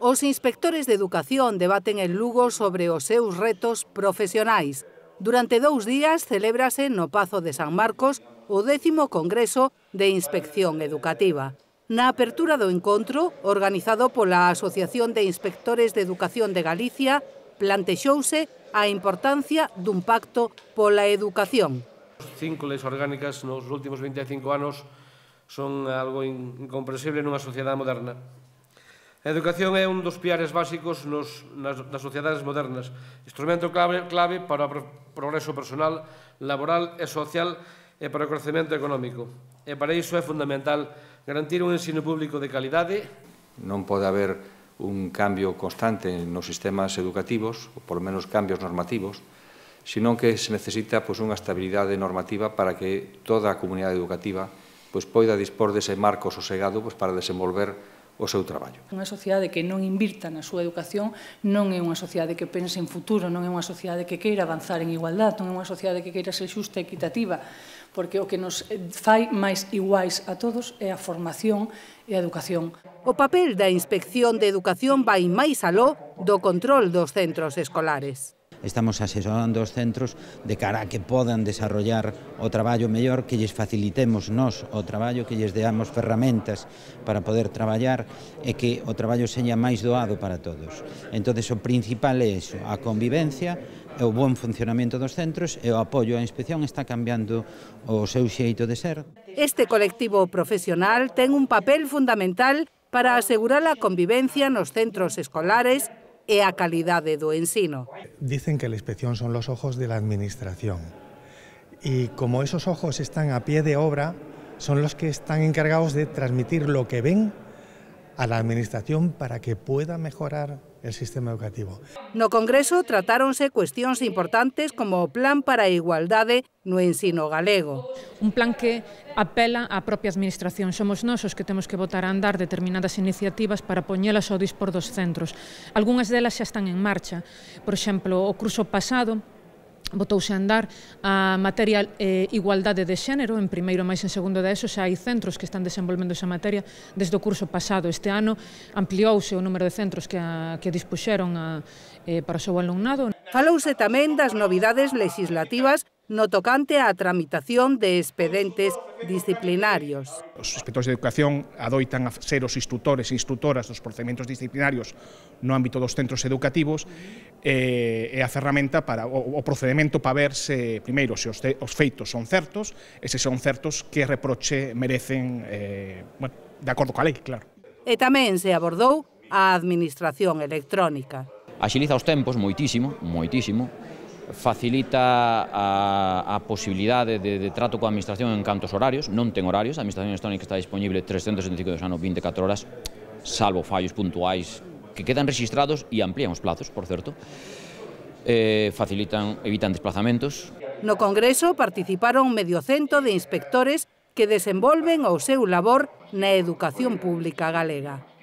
Os inspectores de educación debaten en Lugo sobre os seus retos profesionais. Durante dous días celébrase no Pazo de San Marcos o décimo Congreso de Inspección Educativa. Na apertura do encontro, organizado pola Asociación de Inspectores de Educación de Galicia, plantexouse a importancia dun pacto pola educación. Cinco leis orgánicas nos últimos 25 anos son algo incomprensible nunha sociedade moderna A educación é un dos piares básicos nos, nas, nas sociedades modernas, instrumento clave, clave para o progreso personal, laboral e social e para o crecemento económico. E para iso é fundamental garantir un ensino público de calidade. Non pode haber un cambio constante nos sistemas educativos, ou por menos cambios normativos, senón que se necesita pois, unha estabilidade normativa para que toda a comunidade educativa pois, poida dispor dese marco sosegado pois, para desenvolver o seu traballo. Unha sociedade que non invirta na súa educación non é unha sociedade que pense en futuro, non é unha sociedade que queira avanzar en igualdade, non é unha sociedade que queira ser xusta e equitativa, porque o que nos eh, fai máis iguais a todos é a formación e a educación. O papel da Inspección de Educación vai máis aló do control dos centros escolares. Estamos asesorando os centros de cara a que podan desarrollar o traballo mellor, que lles facilitemos nós o traballo, que lles deamos ferramentas para poder traballar e que o traballo seña máis doado para todos. Entón, o principal é iso, a convivencia, e o bon funcionamento dos centros e o apoio á inspección está cambiando o seu xeito de ser. Este colectivo profesional ten un papel fundamental para asegurar a convivencia nos centros escolares e a calidad do ensino. Dicen que la inspección son los ojos de la administración y como esos ojos están a pie de obra, son los que están encargados de transmitir lo que ven a la administración para que pueda mejorar el sistema educativo. No Congreso tratáronse cuestións importantes como o Plan para a Igualdade no ensino galego. Un plan que apela á propia administración. Somos nós os que temos que votar a andar determinadas iniciativas para poñelas ao dispor dos centros. Algúnas delas xa están en marcha. Por exemplo, o curso pasado botouse a andar a materia eh, igualdade de xénero, en primeiro máis en segundo da ESO, xa hai centros que están desenvolvendo esa materia desde o curso pasado. Este ano ampliouse o número de centros que, a, que dispuxeron a, eh, para o seu alumnado. Falouse tamén das novidades legislativas no tocante á tramitación de expedentes disciplinarios. Os inspectores de educación adoitan a ser os instrutores e instrutoras dos procedementos disciplinarios no ámbito dos centros educativos eh, e a ferramenta para o, o procedimento para ver se, primeiro, se os, os feitos son certos e se son certos que reproche merecen, eh, bueno, de acordo coa lei, claro. E tamén se abordou a administración electrónica. Axiliza os tempos moitísimo, moitísimo, facilita a, a posibilidade de, de trato coa administración en cantos horarios, non ten horarios, a administración electrónica está disponible 365 anos 24 horas, salvo fallos puntuais que quedan registrados e amplían os plazos, por certo. Eh, facilitan, evitan desplazamentos. No Congreso participaron medio cento de inspectores que desenvolven o seu labor na educación pública galega.